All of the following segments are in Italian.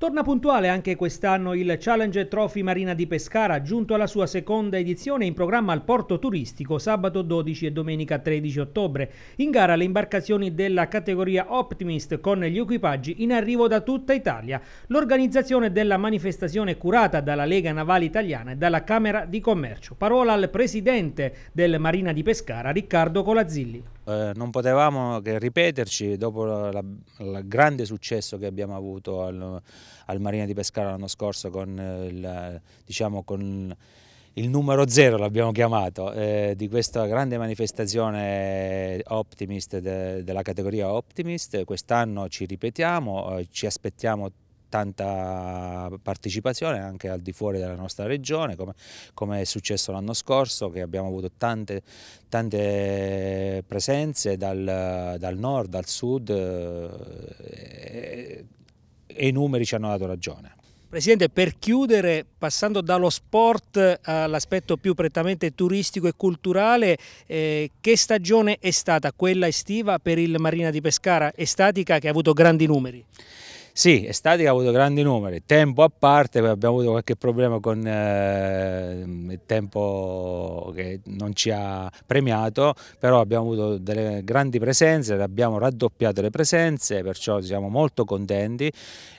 Torna puntuale anche quest'anno il Challenge Trophy Marina di Pescara, giunto alla sua seconda edizione in programma al porto turistico sabato 12 e domenica 13 ottobre. In gara le imbarcazioni della categoria Optimist con gli equipaggi in arrivo da tutta Italia. L'organizzazione della manifestazione è curata dalla Lega Navale Italiana e dalla Camera di Commercio. Parola al presidente del Marina di Pescara, Riccardo Colazzilli eh, non potevamo che ripeterci dopo il grande successo che abbiamo avuto al, al Marina di Pescara l'anno scorso con, eh, diciamo, con il numero zero l'abbiamo chiamato, eh, di questa grande manifestazione Optimist de, della categoria Optimist. Quest'anno ci ripetiamo, eh, ci aspettiamo tanta partecipazione anche al di fuori della nostra regione, come, come è successo l'anno scorso, che abbiamo avuto tante, tante presenze dal, dal, nord, dal sud eh, e, e i numeri ci hanno dato ragione. Presidente, per chiudere, passando dallo sport all'aspetto più prettamente turistico e culturale, eh, che stagione è stata quella estiva per il Marina di Pescara, estatica che ha avuto grandi numeri? Sì, estate ha avuto grandi numeri, tempo a parte, abbiamo avuto qualche problema con eh, il tempo che non ci ha premiato, però abbiamo avuto delle grandi presenze, abbiamo raddoppiato le presenze, perciò siamo molto contenti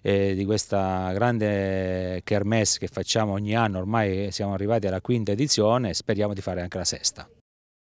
eh, di questa grande kermesse che facciamo ogni anno, ormai siamo arrivati alla quinta edizione e speriamo di fare anche la sesta.